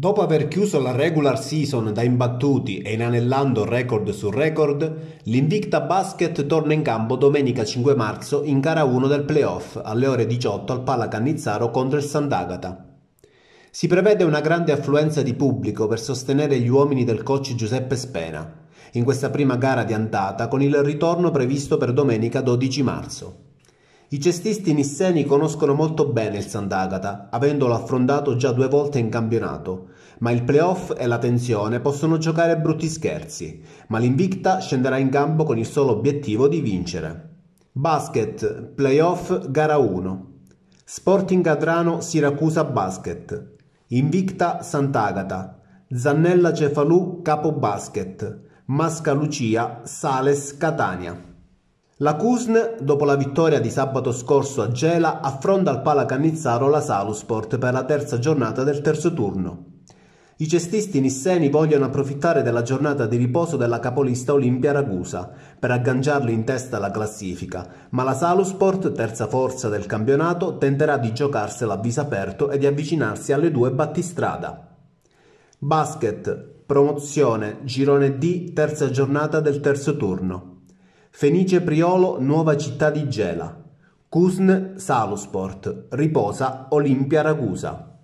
Dopo aver chiuso la regular season da imbattuti e inanellando record su record, l'Invicta Basket torna in campo domenica 5 marzo in gara 1 del playoff alle ore 18 al Pala Cannizzaro contro il Sant'Agata. Si prevede una grande affluenza di pubblico per sostenere gli uomini del coach Giuseppe Spena in questa prima gara di andata con il ritorno previsto per domenica 12 marzo. I cestisti nisseni conoscono molto bene il Sant'Agata, avendolo affrontato già due volte in campionato, ma il playoff e la tensione possono giocare brutti scherzi, ma l'Invicta scenderà in campo con il solo obiettivo di vincere. Basket, playoff, gara 1. Sporting Adrano Siracusa Basket. Invicta Sant'Agata. Zannella Cefalù Capo Basket. Masca Lucia Sales Catania. La Cusn, dopo la vittoria di sabato scorso a Gela, affronta al Pala Cannizzaro la Salusport per la terza giornata del terzo turno. I cestisti nisseni vogliono approfittare della giornata di riposo della capolista Olimpia Ragusa per agganciarli in testa alla classifica, ma la Salusport, terza forza del campionato, tenterà di giocarsela a viso aperto e di avvicinarsi alle due battistrada. Basket, promozione, girone D, terza giornata del terzo turno. Fenice Priolo Nuova Città di Gela, Cusn Salusport, Riposa Olimpia Ragusa.